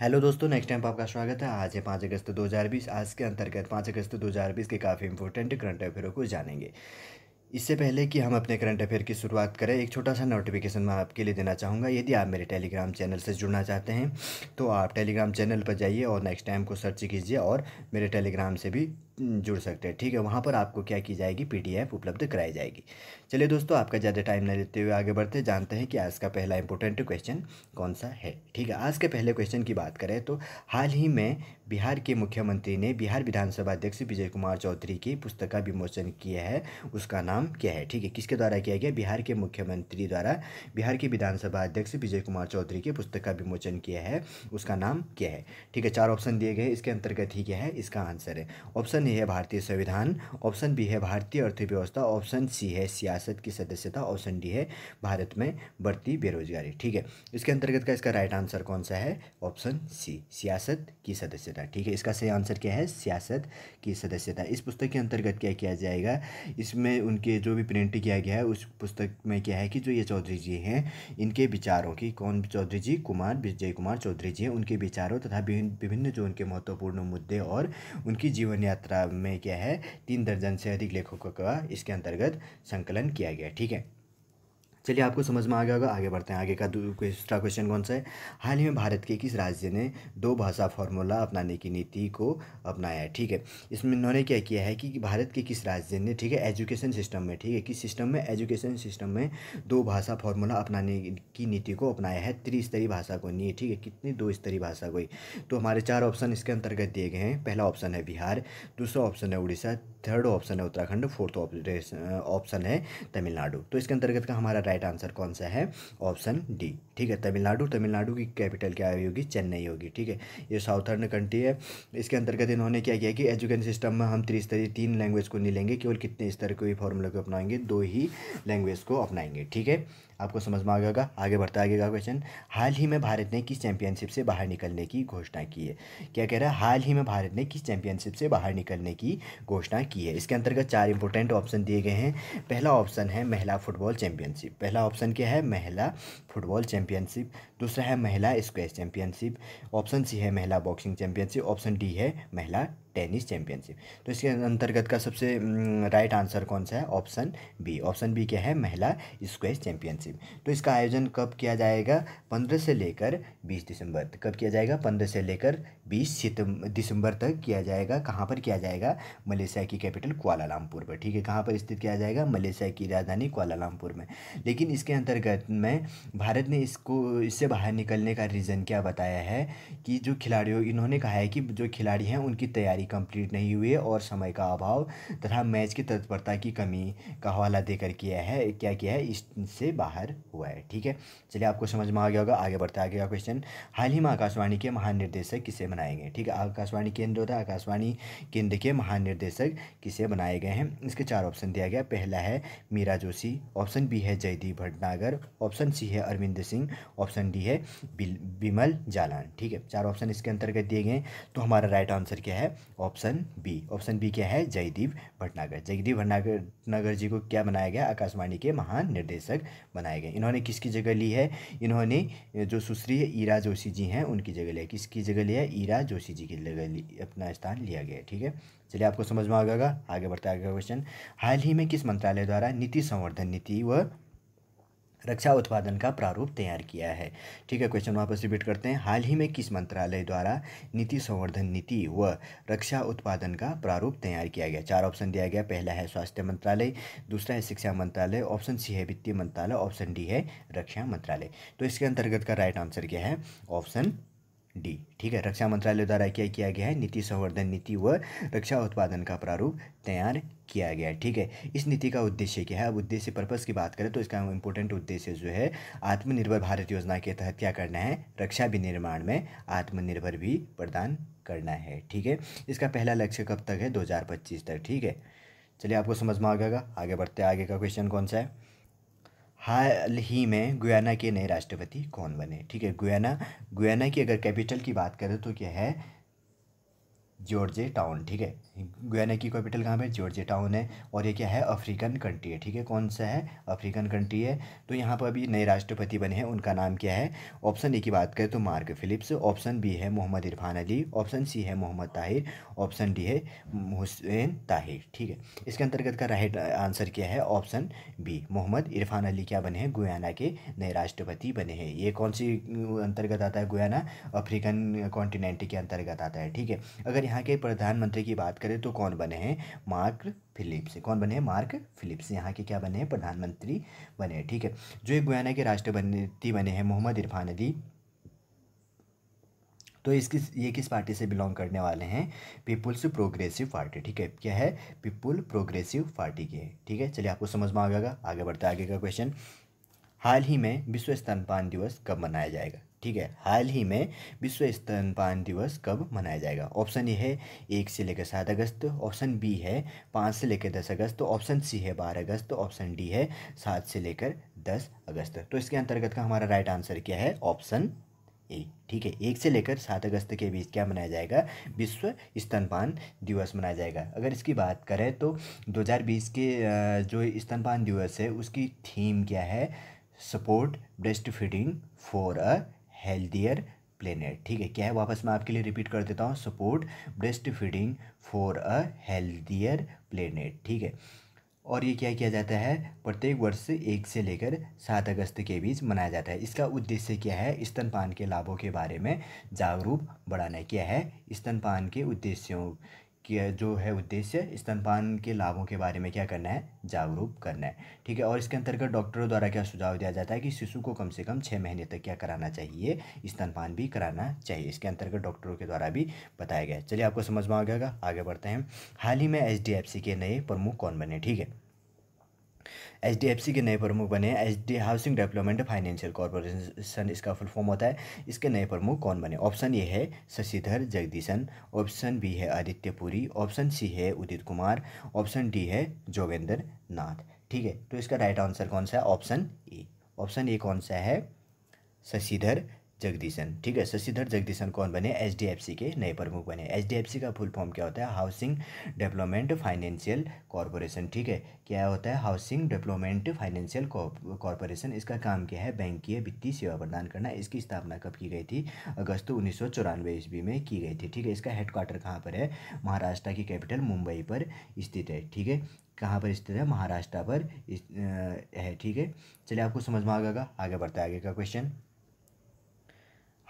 hello दोस्तों next time आपका स्वागत है आज है पाँच अगस्त 2020 आज के अंतर्गत पाँच अगस्त 2020 के काफ़ी इंपॉर्टेंट करंट अफेयरों को जानेंगे इससे पहले कि हम अपने करंट अफेयर की शुरुआत करें एक छोटा सा नोटिफिकेशन मैं आपके लिए देना चाहूँगा यदि आप मेरे टेलीग्राम चैनल से जुड़ना चाहते हैं तो आप टेलीग्राम चैनल पर जाइए और नेक्स्ट टाइम को सर्च कीजिए और मेरे टेलीग्राम से भी जुड़ सकते हैं ठीक है वहाँ पर आपको क्या की जाएगी पी उपलब्ध कराई जाएगी चलिए दोस्तों आपका ज़्यादा टाइम न लेते हुए आगे बढ़ते जानते हैं कि आज का पहला इंपॉर्टेंट क्वेश्चन कौन सा है ठीक है आज के पहले क्वेश्चन की बात करें तो हाल ही में बिहार के मुख्यमंत्री ने बिहार विधानसभा अध्यक्ष विजय कुमार चौधरी की पुस्तक का विमोचन किया है उसका नाम क्या है ठीक है किसके द्वारा किया गया बिहार के मुख्यमंत्री द्वारा बिहार के विधानसभा अध्यक्ष विजय कुमार चौधरी की पुस्तक का विमोचन किया है उसका नाम क्या है ठीक है चार ऑप्शन दिए गए इसके अंतर्गत ही क्या है इसका आंसर है ऑप्शन ऑप्शन ए है भारतीय संविधान ऑप्शन बी है भारतीय अर्थव्यवस्था ऑप्शन सी है सियासत की सदस्यता ऑप्शन डी है भारत में बढ़ती बेरोजगारी ठीक है इसके अंतर्गत का इसका राइट आंसर कौन सा है ऑप्शन सी सियासत की सदस्यता ठीक है इसका सही आंसर क्या है सियासत की सदस्यता इस पुस्तक के अंतर्गत क्या किया जाएगा इसमें उनके जो भी प्रिंट किया गया है उस पुस्तक में क्या है कि जो ये चौधरी जी हैं इनके विचारों की कौन चौधरी जी कुमार विजय कुमार चौधरी जी हैं उनके विचारों तथा विभिन्न जो उनके महत्वपूर्ण मुद्दे और उनकी जीवन यात्रा में क्या है तीन दर्जन से अधिक लेखकों का इसके अंतर्गत संकलन किया गया ठीक है चलिए आपको समझ में आ गया होगा आगे बढ़ते हैं आगे का दूसरा क्वेश्चन कौन सा है हाल ही में भारत के किस राज्य ने दो भाषा फार्मूला अपनाने की नीति को अपनाया है ठीक है इसमें इन्होंने क्या किया है कि भारत के किस राज्य ने ठीक है एजुकेशन सिस्टम में ठीक है किस सिस्टम में एजुकेशन सिस्टम में दो भाषा फार्मूला अपनाने की नीति को अपनाया है त्रिस्तरीय भाषा को नहीं ठीक है कितनी दो स्तरीय भाषा कोई तो हमारे चार ऑप्शन इसके अंतर्गत दिए गए हैं पहला ऑप्शन है बिहार दूसरा ऑप्शन है उड़ीसा थर्ड ऑप्शन है उत्तराखंड फोर्थ ऑप्शन है तमिलनाडु तो इसके अंतर्गत का हमारा राइट आंसर कौन सा है ऑप्शन डी ठीक है तमिलनाडु तमिलनाडु की कैपिटल क्या होगी चेन्नई होगी ठीक है ये साउथर्न कंट्री है इसके अंतर्गत इन्होंने क्या किया कि एजुकेशन सिस्टम में हम त्रिस्तरीय तीन लैंग्वेज को नहीं लेंगे केवल कितने स्तर के फॉर्मूला को अपनाएंगे दो ही लैंग्वेज को अपनाएंगे ठीक है आपको समझ में आ गया होगा आगे बढ़ता है आगे का क्वेश्चन हाल ही में भारत ने किस चैंपियनशिप से बाहर निकलने की घोषणा की है क्या कह रहा है हाल ही में भारत ने किस चैंपियनशिप से बाहर निकलने की घोषणा की है इसके अंतर्गत चार इंपॉर्टेंट ऑप्शन दिए गए हैं पहला ऑप्शन है महिला फुटबॉल चैंपियनशिप पहला ऑप्शन क्या है महिला फुटबॉल चैंपियनशिप दूसरा है महिला स्क्वेस चैंपियनशिप ऑप्शन सी है महिला बॉक्सिंग चैंपियनशिप ऑप्शन डी है महिला टेनिस चैंपियनशिप तो इसके अंतर्गत का सबसे राइट आंसर कौन सा है ऑप्शन बी ऑप्शन बी क्या है महिला स्क्वेस चैंपियनशिप तो इसका आयोजन कब किया जाएगा पंद्रह से लेकर बीस दिसंबर कब किया जाएगा पंद्रह से लेकर बीस दिसंबर तक किया जाएगा कहाँ पर किया जाएगा मलेशिया की कैपिटल कुआलालमपुर पर ठीक है कहाँ पर स्थित किया जाएगा मलेशिया की राजधानी कुआलालमपुर में लेकिन इसके अंतर्गत में भारत ने इसको इससे बाहर निकलने का रीज़न क्या बताया है कि जो खिलाड़ियों इन्होंने कहा है कि जो खिलाड़ी हैं उनकी तैयारी कंप्लीट नहीं हुई है और समय का अभाव तथा मैच की तत्परता की कमी का हवाला देकर किया है क्या किया है इससे बाहर हुआ है ठीक है चलिए आपको समझ में आ गया होगा आगे बढ़ते आगे का क्वेश्चन हाल ही में आकाशवाणी के महानिर्देशक किसे बनाए गए ठीक है आकाशवाणी केंद्र होता है आकाशवाणी केंद्र के महानिर्देशक किसे बनाए गए हैं इसके चार ऑप्शन दिया गया पहला है मीरा जोशी ऑप्शन बी है जयदीप भटनागर ऑप्शन सी है अरविंद सिंह ऑप्शन डी है बिमल जालान ठीक है चार ऑप्शन इसके अंतर्गत दिए गए तो हमारा राइट आंसर क्या है ऑप्शन बी ऑप्शन बी क्या है जयदीप भटनागर जयदीप भटनागर भटनागर जी को क्या बनाया गया आकाशवाणी के महान निर्देशक बनाए गए इन्होंने किसकी जगह ली है इन्होंने जो सुश्री ईरा जोशी जी हैं उनकी जगह लिया किसकी जगह लिया ईरा जोशी जी की जगह अपना स्थान लिया गया ठीक है चलिए आपको समझ में आ गया आगे बढ़ता है क्वेश्चन हाल ही में किस मंत्रालय द्वारा नीति संवर्धन नीति व रक्षा उत्पादन का प्रारूप तैयार किया है ठीक है क्वेश्चन वापस रिपीट करते हैं हाल ही में किस मंत्रालय द्वारा नीति संवर्धन नीति व रक्षा उत्पादन का प्रारूप तैयार किया गया चार ऑप्शन दिया गया पहला है स्वास्थ्य मंत्रालय दूसरा है शिक्षा मंत्रालय ऑप्शन सी है वित्तीय मंत्रालय ऑप्शन डी है रक्षा मंत्रालय तो इसके अंतर्गत का राइट आंसर क्या है ऑप्शन डी ठीक है रक्षा मंत्रालय द्वारा क्या किया गया है नीति संवर्धन नीति व रक्षा उत्पादन का प्रारूप तैयार किया गया है ठीक है इस नीति का उद्देश्य क्या है अब उद्देश्य पर्पस की बात करें तो इसका इंपॉर्टेंट उद्देश्य जो है आत्मनिर्भर भारत योजना के तहत क्या करना है रक्षा विनिर्माण में आत्मनिर्भर भी प्रदान करना है ठीक है इसका पहला लक्ष्य कब तक है दो तक ठीक है चलिए आपको समझ में आ गएगा आगे बढ़ते आगे का क्वेश्चन कौन सा है हाल ही में गुयाना के नए राष्ट्रपति कौन बने ठीक है गुयाना गुयाना की अगर कैपिटल की बात करें तो क्या है जॉर्जे टाउन ठीक है गुयाना की कैपिटल कहाँ पे जॉर्जे टाउन है और ये क्या है अफ्रीकन कंट्री है ठीक है कौन सा है अफ्रीकन कंट्री है तो यहाँ पर अभी नए राष्ट्रपति बने हैं उनका नाम क्या है ऑप्शन ए की बात करें तो मार्क फिलिप्स ऑप्शन बी है मोहम्मद इरफान अली ऑप्शन सी है मोहम्मद ताहिर ऑप्शन डी है हुसैन ताहिर ठीक है इसके अंतर्गत का राइट आंसर क्या है ऑप्शन बी मोहम्मद इरफान अली क्या बने हैं गुयाना के नए राष्ट्रपति बने हैं ये कौन सी अंतर्गत आता है गुयाना अफ्रीकन कॉन्टिनेंट के अंतर्गत आता है ठीक है अगर यहाँ के प्रधानमंत्री की बात करें तो कौन बने हैं मार्क फिलिप्स कौन बने हैं मार्क फिलिप्स यहाँ के क्या बने हैं प्रधानमंत्री बने हैं ठीक है जो एक गुयाना के राष्ट्रपति बने हैं मोहम्मद इरफान अली तो इसकी ये किस पार्टी से बिलोंग करने वाले हैं पीपुल्स प्रोग्रेसिव पार्टी ठीक है क्या है पीपुल प्रोग्रेसिव पार्टी के ठीक है चलिए आपको समझ में आ गया आगे बढ़ते आगे का क्वेश्चन हाल ही में विश्व स्तनपान दिवस कब मनाया जाएगा ठीक है हाल ही में विश्व स्तनपान दिवस कब मनाया जाएगा ऑप्शन ए है एक से लेकर सात अगस्त ऑप्शन बी है पाँच से लेकर दस अगस्त ऑप्शन सी है बारह अगस्त ऑप्शन डी है सात से लेकर दस अगस्त तो इसके अंतर्गत का हमारा राइट आंसर क्या है ऑप्शन ए ठीक है एक से लेकर सात अगस्त के बीच क्या मनाया जाएगा विश्व स्तनपान दिवस मनाया जाएगा अगर इसकी बात करें तो 2020 के जो स्तनपान दिवस है उसकी थीम क्या है support breastfeeding for a healthier planet ठीक है क्या है वापस मैं आपके लिए रिपीट कर देता हूँ support breastfeeding for a healthier planet ठीक है और ये क्या किया जाता है प्रत्येक वर्ष एक से लेकर सात अगस्त के बीच मनाया जाता है इसका उद्देश्य क्या है स्तनपान के लाभों के बारे में जागरूक बढ़ाना क्या है स्तनपान के उद्देश्यों किया जो है उद्देश्य स्तनपान के लाभों के बारे में क्या करना है जागरूक करना है ठीक है और इसके अंतर्गत डॉक्टरों द्वारा क्या सुझाव दिया जाता है कि शिशु को कम से कम छः महीने तक क्या कराना चाहिए स्तनपान भी कराना चाहिए इसके अंतर्गत डॉक्टरों के द्वारा भी बताया गया चलिए आपको समझ में आ गया आगे बढ़ते हैं हाल ही में एच के नए प्रमुख कौन बने ठीक है एच डी एफ सी के नए प्रमुख बने H D housing development financial corporation इसका फुल फॉर्म होता है इसके नए प्रमुख कौन बने ऑप्शन ए है शशिधर जगदीशन ऑप्शन बी है आदित्य पुरी ऑप्शन सी है उदित कुमार ऑप्शन डी है जोगेंद्र नाथ ठीक है तो इसका राइट आंसर कौन सा है ऑप्शन ए ऑप्शन ए कौन सा है शशिधर जगदीशन ठीक है शशिधर जगदीशन कौन बने सी के नए प्रमुख बने सी का फुल फॉर्म क्या होता है हाउसिंग डेवलपमेंट फाइनेंशियल कॉरपोरेशन ठीक है क्या होता है हाउसिंग डेवलपमेंट फाइनेंशियल कॉरपोरेशन इसका काम क्या है बैंकीय वित्तीय सेवा प्रदान करना इसकी स्थापना कब की गई थी अगस्त उन्नीस ईस्वी में की गई थी ठीक है इसका हेडक्वार्टर कहाँ पर है महाराष्ट्र की कैपिटल मुंबई पर स्थित है ठीक है कहाँ पर स्थित है महाराष्ट्र पर है ठीक है चलिए आपको समझ में आ गया आगे बढ़ते हैं आगे का क्वेश्चन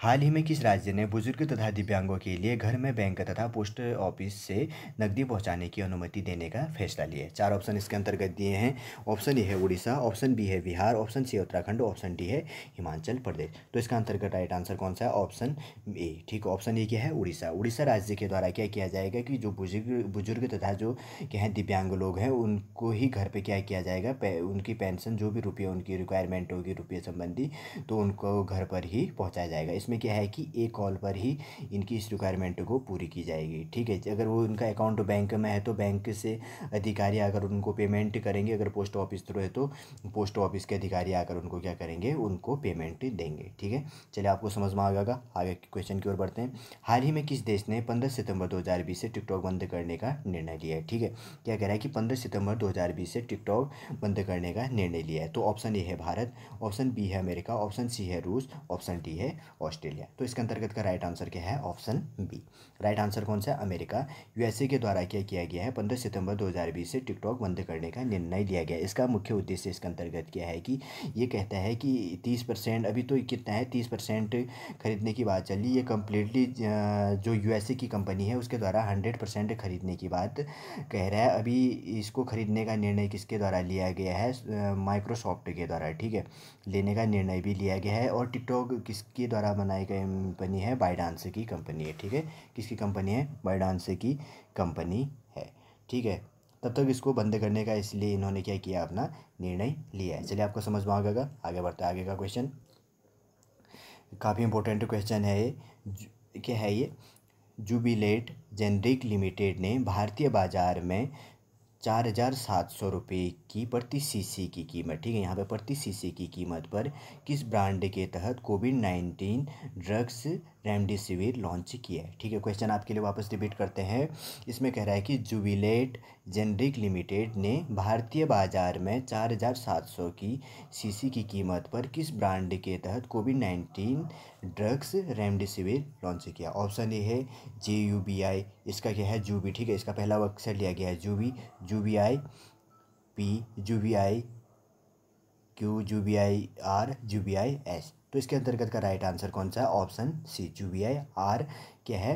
हाल ही में किस राज्य ने बुजुर्ग तथा दिव्यांगों के लिए घर में बैंक तथा पोस्ट ऑफिस से नकदी पहुंचाने की अनुमति देने का फैसला लिया चार ऑप्शन इसके अंतर्गत दिए हैं ऑप्शन ए है उड़ीसा ऑप्शन बी है बिहार ऑप्शन सी है उत्तराखंड ऑप्शन डी है हिमाचल प्रदेश तो इसका अंतर्गत राइट आंसर कौन सा है ऑप्शन ए ठीक ऑप्शन ए क्या है उड़ीसा उड़ीसा राज्य के द्वारा क्या किया जाएगा कि जो बुजुर्ग बुजुर्ग तथा जो क्या है दिव्यांग लोग हैं उनको ही घर पर क्या किया जाएगा उनकी पेंशन जो भी रुपये उनकी रिक्वायरमेंट होगी रुपये संबंधी तो उनको घर पर ही पहुँचाया जाएगा इसमें क्या है कि एक कॉल पर ही इनकी इस रिक्वायरमेंट को पूरी की जाएगी ठीक है अगर वो उनका अकाउंट बैंक में है तो बैंक से अधिकारी आकर उनको पेमेंट करेंगे अगर पोस्ट ऑफिस थ्रू है तो पोस्ट ऑफिस के अधिकारी आकर उनको क्या करेंगे उनको पेमेंट देंगे ठीक है चलिए आपको समझ में आ गया आगे क्वेश्चन की ओर बढ़ते हैं हाल ही में किस देश ने पंद्रह सितंबर दो से टिकटॉक बंद करने का निर्णय लिया है ठीक है क्या कह रहा है कि पंद्रह सितंबर दो से टिकटॉक बंद करने का निर्णय लिया है तो ऑप्शन ए है भारत ऑप्शन बी है अमेरिका ऑप्शन सी है रूस ऑप्शन डी है ऑस्ट्रेलिया ऑस्ट्रेलिया तो इसके अंतर्गत का राइट आंसर क्या है ऑप्शन बी राइट आंसर कौन सा अमेरिका यूएसए के द्वारा क्या किया गया है पंद्रह सितंबर 2020 से टिकटॉक बंद करने का निर्णय लिया गया इसका मुख्य उद्देश्य इसके अंतर्गत क्या है कि ये कहता है कि तीस परसेंट अभी तो कितना है तीस परसेंट खरीदने की बात चल रही ये कम्प्लीटली जो यूएसए की कंपनी है उसके द्वारा हंड्रेड परसेंट खरीदने की बात कह रहा है अभी इसको खरीदने का निर्णय किसके द्वारा लिया गया है माइक्रोसॉफ्ट के द्वारा ठीक है लेने का निर्णय भी लिया गया है और टिकटॉक किसके द्वारा बनाई गई कंपनी है बाइडांस की कंपनी है ठीक है किसकी कंपनी है बाइडांस की कंपनी है ठीक है तब तक इसको बंद करने का इसलिए इन्होंने क्या किया अपना निर्णय लिया है चलिए आपको समझ में आगेगा आगे बढ़ते आगे का क्वेश्चन काफ़ी इंपॉर्टेंट क्वेश्चन है ये क्या है ये जुबिलेट जेनरिक लिमिटेड ने भारतीय बाजार में चार हज़ार सात सौ रुपये की प्रति सीसी की कीमत ठीक है यहाँ पे प्रति सीसी की कीमत पर किस ब्रांड के तहत COVID nineteen drugs remdesivir launch किया है ठीक है क्वेश्चन आपके लिए वापस रिपीट करते हैं इसमें कह रहा है कि जुबिलेट जेनरिक लिमिटेड ने भारतीय बाजार में चार हज़ार सात सौ की सीसी की कीमत पर किस ब्रांड के तहत COVID nineteen drugs remdesivir launch किया ऑप्शन ए है जे यू बी आई इसका क्या है जूबी ठीक है इसका पहला अक्षर लिया गया है Jubi B I P Ju B I Q Ju B I R Ju B I S तो इसके अंतर्गत का राइट आंसर कौन सा है ऑप्शन सी जू वी आई आर क्या है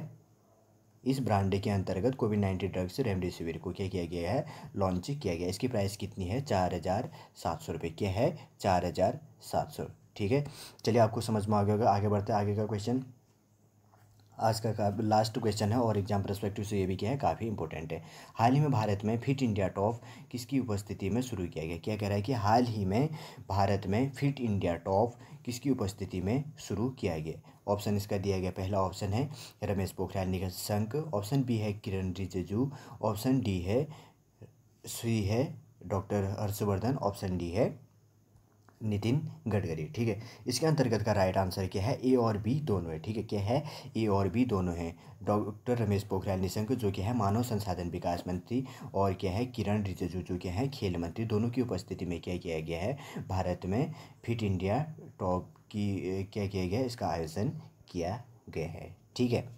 इस ब्रांड के अंतर्गत कोविड नाइन्टीन ड्रग्स रेमडेसिविर को क्या किया गया है लॉन्च किया गया इसकी प्राइस कितनी है चार हज़ार सात सौ रुपये क्या है चार हज़ार सात सौ ठीक है चलिए आपको समझ में आ गया होगा आगे बढ़ते आगे का क्वेश्चन आज का लास्ट क्वेश्चन है और एग्जाम परस्पेक्टिव से ये भी क्या है काफ़ी इंपॉर्टेंट है हाल ही में भारत में फिट इंडिया टॉप किसकी उपस्थिति में शुरू किया गया क्या कह रहा है कि हाल ही में भारत में फिट इंडिया टॉप किसकी उपस्थिति में शुरू किया गया ऑप्शन इसका दिया गया पहला ऑप्शन है रमेश पोखरियाल संघ ऑप्शन बी है किरण रिजिजू ऑप्शन डी है सी है डॉक्टर हर्षवर्धन ऑप्शन डी है नितिन गडकरी ठीक है इसके अंतर्गत का राइट आंसर क्या है ए और बी दोनों है ठीक है क्या है ए और बी दोनों हैं डॉक्टर रमेश पोखरियाल निशंक जो कि है मानव संसाधन विकास मंत्री और क्या है किरण रिजिजू जो क्या है खेल मंत्री दोनों की उपस्थिति में क्या किया गया है भारत में फिट इंडिया टॉप की क्या किया गया इसका आयोजन किया गया है ठीक है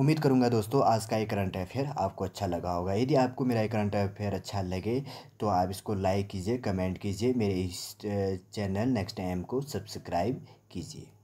उम्मीद करूँगा दोस्तों आज का ये करंट अफेयर आपको अच्छा लगा होगा यदि आपको मेरा ये करंट अफेयर अच्छा लगे तो आप इसको लाइक कीजिए कमेंट कीजिए मेरे इस चैनल नेक्स्ट टाइम को सब्सक्राइब कीजिए